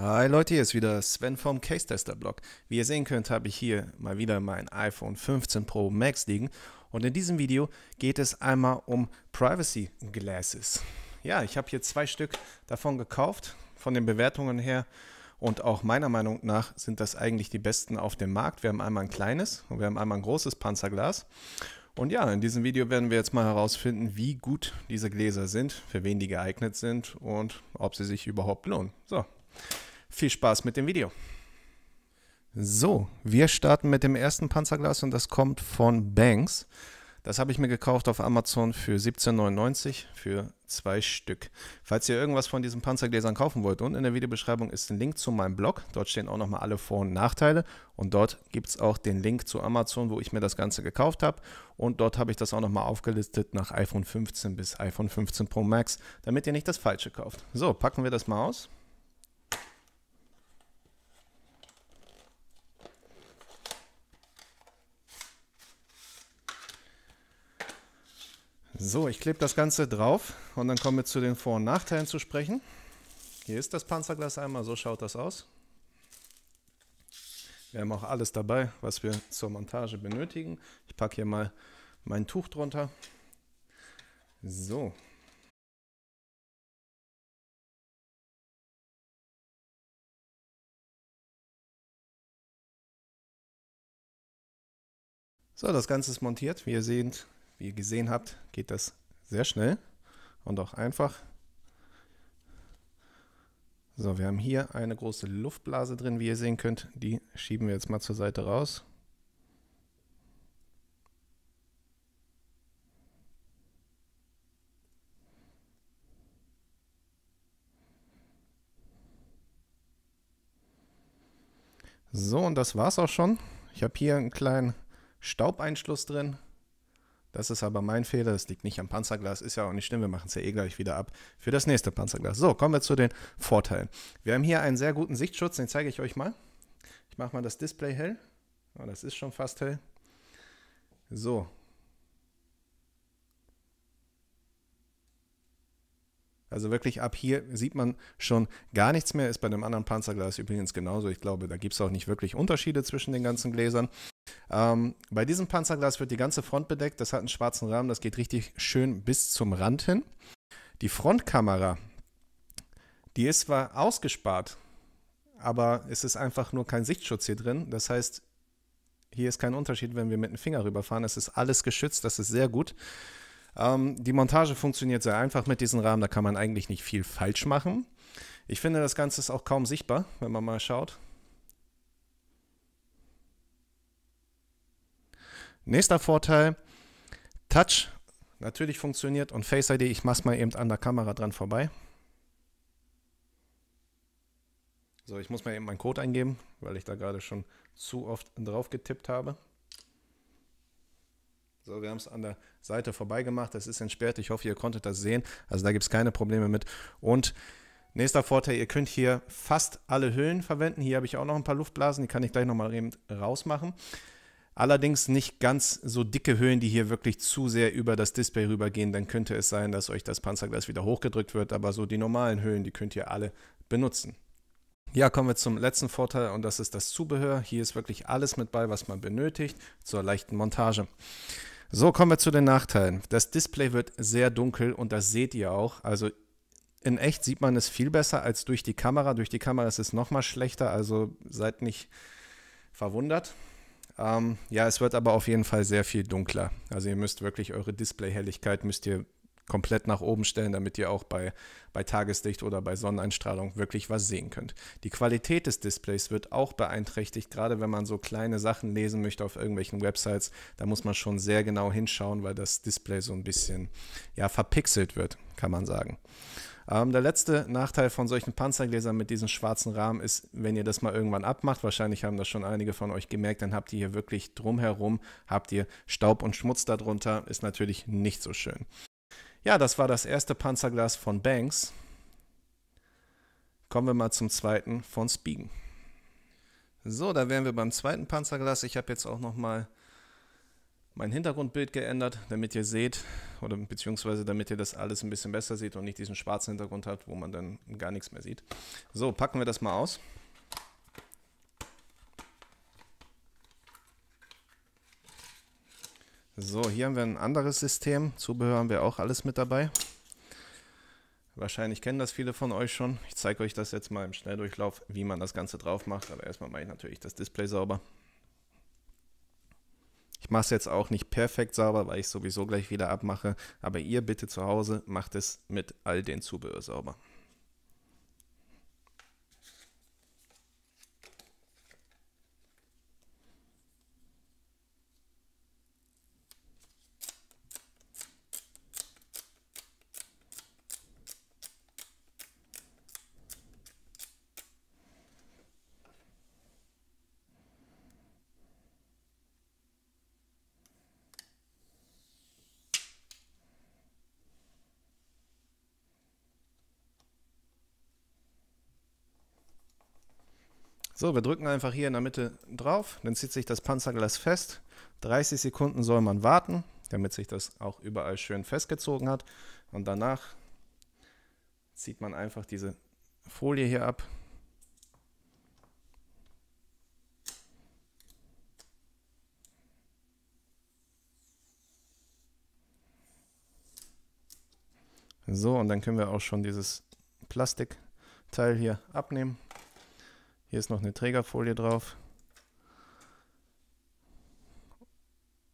Hi Leute, hier ist wieder Sven vom Case Tester Blog. Wie ihr sehen könnt, habe ich hier mal wieder mein iPhone 15 Pro Max liegen und in diesem Video geht es einmal um Privacy Glasses. Ja, ich habe hier zwei Stück davon gekauft, von den Bewertungen her und auch meiner Meinung nach sind das eigentlich die besten auf dem Markt. Wir haben einmal ein kleines und wir haben einmal ein großes Panzerglas. Und ja, in diesem Video werden wir jetzt mal herausfinden, wie gut diese Gläser sind, für wen die geeignet sind und ob sie sich überhaupt lohnen. So, viel Spaß mit dem Video. So, wir starten mit dem ersten Panzerglas und das kommt von Banks. Das habe ich mir gekauft auf Amazon für 17,99 für zwei Stück. Falls ihr irgendwas von diesen Panzergläsern kaufen wollt, unten in der Videobeschreibung ist ein Link zu meinem Blog. Dort stehen auch nochmal alle Vor- und Nachteile. Und dort gibt es auch den Link zu Amazon, wo ich mir das Ganze gekauft habe. Und dort habe ich das auch nochmal aufgelistet nach iPhone 15 bis iPhone 15 Pro Max, damit ihr nicht das Falsche kauft. So, packen wir das mal aus. So, ich klebe das Ganze drauf und dann kommen wir zu den Vor- und Nachteilen zu sprechen. Hier ist das Panzerglas einmal, so schaut das aus. Wir haben auch alles dabei, was wir zur Montage benötigen. Ich packe hier mal mein Tuch drunter. So. So, das Ganze ist montiert. Wie ihr seht, wie ihr gesehen habt, geht das sehr schnell und auch einfach. So, wir haben hier eine große Luftblase drin, wie ihr sehen könnt. Die schieben wir jetzt mal zur Seite raus. So, und das war's auch schon. Ich habe hier einen kleinen Staubeinschluss drin. Das ist aber mein Fehler, das liegt nicht am Panzerglas, ist ja auch nicht schlimm, wir machen es ja eh gleich wieder ab für das nächste Panzerglas. So, kommen wir zu den Vorteilen. Wir haben hier einen sehr guten Sichtschutz, den zeige ich euch mal. Ich mache mal das Display hell. Oh, das ist schon fast hell. So, Also wirklich ab hier sieht man schon gar nichts mehr. Ist bei dem anderen Panzerglas übrigens genauso. Ich glaube, da gibt es auch nicht wirklich Unterschiede zwischen den ganzen Gläsern. Ähm, bei diesem Panzerglas wird die ganze Front bedeckt. Das hat einen schwarzen Rahmen. Das geht richtig schön bis zum Rand hin. Die Frontkamera, die ist zwar ausgespart, aber es ist einfach nur kein Sichtschutz hier drin. Das heißt, hier ist kein Unterschied, wenn wir mit dem Finger rüberfahren. Es ist alles geschützt. Das ist sehr gut. Ähm, die Montage funktioniert sehr einfach mit diesem Rahmen, da kann man eigentlich nicht viel falsch machen. Ich finde, das Ganze ist auch kaum sichtbar, wenn man mal schaut. Nächster Vorteil, Touch natürlich funktioniert und Face ID, ich mach's mal eben an der Kamera dran vorbei. So, ich muss mal eben meinen Code eingeben, weil ich da gerade schon zu oft drauf getippt habe. So, wir haben es an der Seite vorbeigemacht. Das ist entsperrt. Ich hoffe, ihr konntet das sehen. Also da gibt es keine Probleme mit. Und nächster Vorteil, ihr könnt hier fast alle Hüllen verwenden. Hier habe ich auch noch ein paar Luftblasen. Die kann ich gleich nochmal eben rausmachen. Allerdings nicht ganz so dicke Höhen, die hier wirklich zu sehr über das Display rübergehen. Dann könnte es sein, dass euch das Panzerglas wieder hochgedrückt wird. Aber so die normalen Höhen, die könnt ihr alle benutzen. Ja, kommen wir zum letzten Vorteil und das ist das Zubehör. Hier ist wirklich alles mit bei, was man benötigt zur leichten Montage. So, kommen wir zu den Nachteilen. Das Display wird sehr dunkel und das seht ihr auch. Also in echt sieht man es viel besser als durch die Kamera. Durch die Kamera ist es nochmal schlechter, also seid nicht verwundert. Ähm, ja, es wird aber auf jeden Fall sehr viel dunkler. Also ihr müsst wirklich eure Displayhelligkeit müsst ihr komplett nach oben stellen, damit ihr auch bei, bei Tageslicht oder bei Sonneneinstrahlung wirklich was sehen könnt. Die Qualität des Displays wird auch beeinträchtigt, gerade wenn man so kleine Sachen lesen möchte auf irgendwelchen Websites. Da muss man schon sehr genau hinschauen, weil das Display so ein bisschen ja, verpixelt wird, kann man sagen. Ähm, der letzte Nachteil von solchen Panzergläsern mit diesem schwarzen Rahmen ist, wenn ihr das mal irgendwann abmacht, wahrscheinlich haben das schon einige von euch gemerkt, dann habt ihr hier wirklich drumherum, habt ihr Staub und Schmutz darunter, ist natürlich nicht so schön. Ja, das war das erste Panzerglas von Banks. Kommen wir mal zum zweiten von Spiegen. So, da wären wir beim zweiten Panzerglas. Ich habe jetzt auch nochmal mein Hintergrundbild geändert, damit ihr seht, oder beziehungsweise damit ihr das alles ein bisschen besser seht und nicht diesen schwarzen Hintergrund habt, wo man dann gar nichts mehr sieht. So, packen wir das mal aus. So, hier haben wir ein anderes System. Zubehör haben wir auch alles mit dabei. Wahrscheinlich kennen das viele von euch schon. Ich zeige euch das jetzt mal im Schnelldurchlauf, wie man das Ganze drauf macht. Aber erstmal mache ich natürlich das Display sauber. Ich mache es jetzt auch nicht perfekt sauber, weil ich sowieso gleich wieder abmache. Aber ihr bitte zu Hause macht es mit all den Zubehör sauber. So, wir drücken einfach hier in der Mitte drauf, dann zieht sich das Panzerglas fest. 30 Sekunden soll man warten, damit sich das auch überall schön festgezogen hat. Und danach zieht man einfach diese Folie hier ab. So, und dann können wir auch schon dieses Plastikteil hier abnehmen. Hier ist noch eine Trägerfolie drauf.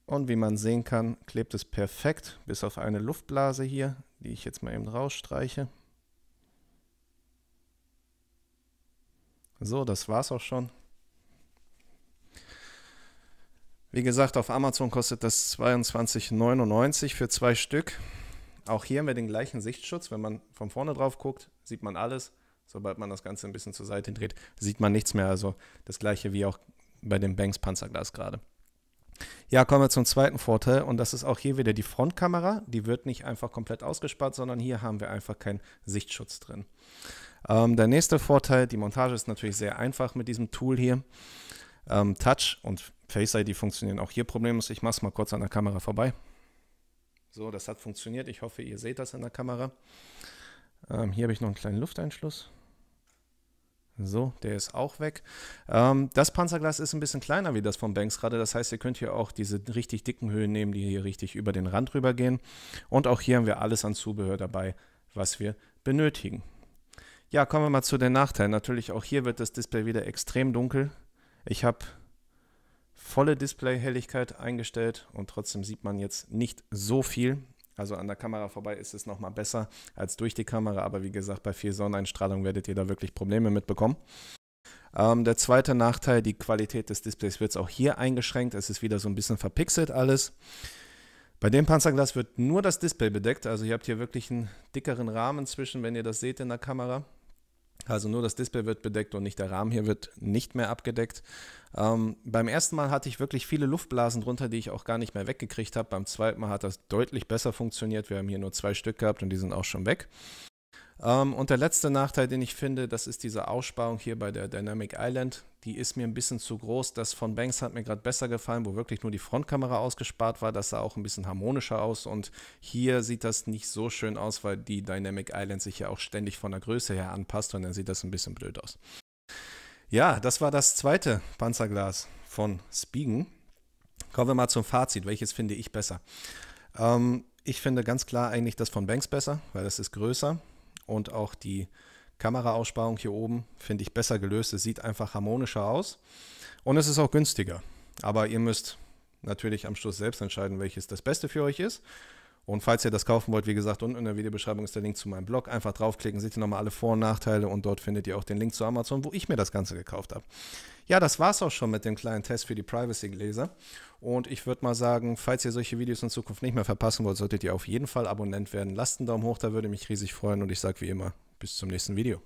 Und wie man sehen kann, klebt es perfekt, bis auf eine Luftblase hier, die ich jetzt mal eben rausstreiche. So, das war's auch schon. Wie gesagt, auf Amazon kostet das 22,99 für zwei Stück. Auch hier haben wir den gleichen Sichtschutz. Wenn man von vorne drauf guckt, sieht man alles. Sobald man das Ganze ein bisschen zur Seite dreht, sieht man nichts mehr. Also das gleiche wie auch bei dem Banks Panzerglas gerade. Ja, kommen wir zum zweiten Vorteil und das ist auch hier wieder die Frontkamera. Die wird nicht einfach komplett ausgespart, sondern hier haben wir einfach keinen Sichtschutz drin. Ähm, der nächste Vorteil, die Montage ist natürlich sehr einfach mit diesem Tool hier. Ähm, Touch und Face ID funktionieren auch hier problemlos. Ich mache es mal kurz an der Kamera vorbei. So, das hat funktioniert. Ich hoffe, ihr seht das an der Kamera. Ähm, hier habe ich noch einen kleinen Lufteinschluss. So, der ist auch weg. Ähm, das Panzerglas ist ein bisschen kleiner wie das von Banks gerade. Das heißt, ihr könnt hier auch diese richtig dicken Höhen nehmen, die hier richtig über den Rand rüber gehen. Und auch hier haben wir alles an Zubehör dabei, was wir benötigen. Ja, kommen wir mal zu den Nachteilen. Natürlich auch hier wird das Display wieder extrem dunkel. Ich habe volle Display-Helligkeit eingestellt und trotzdem sieht man jetzt nicht so viel. Also an der Kamera vorbei ist es nochmal besser als durch die Kamera, aber wie gesagt, bei viel Sonneneinstrahlung werdet ihr da wirklich Probleme mitbekommen. Ähm, der zweite Nachteil, die Qualität des Displays wird auch hier eingeschränkt. Es ist wieder so ein bisschen verpixelt alles. Bei dem Panzerglas wird nur das Display bedeckt, also ihr habt hier wirklich einen dickeren Rahmen zwischen, wenn ihr das seht in der Kamera. Also nur das Display wird bedeckt und nicht der Rahmen hier wird nicht mehr abgedeckt. Ähm, beim ersten Mal hatte ich wirklich viele Luftblasen drunter, die ich auch gar nicht mehr weggekriegt habe. Beim zweiten Mal hat das deutlich besser funktioniert. Wir haben hier nur zwei Stück gehabt und die sind auch schon weg. Ähm, und der letzte Nachteil, den ich finde, das ist diese Aussparung hier bei der Dynamic Island. Die ist mir ein bisschen zu groß. Das von Banks hat mir gerade besser gefallen, wo wirklich nur die Frontkamera ausgespart war. Das sah auch ein bisschen harmonischer aus. Und hier sieht das nicht so schön aus, weil die Dynamic Island sich ja auch ständig von der Größe her anpasst. Und dann sieht das ein bisschen blöd aus. Ja, das war das zweite Panzerglas von Spiegen. Kommen wir mal zum Fazit. Welches finde ich besser? Ähm, ich finde ganz klar eigentlich das von Banks besser, weil das ist größer und auch die Kameraaussparung hier oben finde ich besser gelöst. Es sieht einfach harmonischer aus und es ist auch günstiger. Aber ihr müsst natürlich am Schluss selbst entscheiden, welches das Beste für euch ist. Und falls ihr das kaufen wollt, wie gesagt, unten in der Videobeschreibung ist der Link zu meinem Blog. Einfach draufklicken, seht ihr nochmal alle Vor- und Nachteile und dort findet ihr auch den Link zu Amazon, wo ich mir das Ganze gekauft habe. Ja, das war's auch schon mit dem kleinen Test für die Privacy-Gläser. Und ich würde mal sagen, falls ihr solche Videos in Zukunft nicht mehr verpassen wollt, solltet ihr auf jeden Fall Abonnent werden. Lasst einen Daumen hoch, da würde mich riesig freuen und ich sage wie immer, bis zum nächsten Video.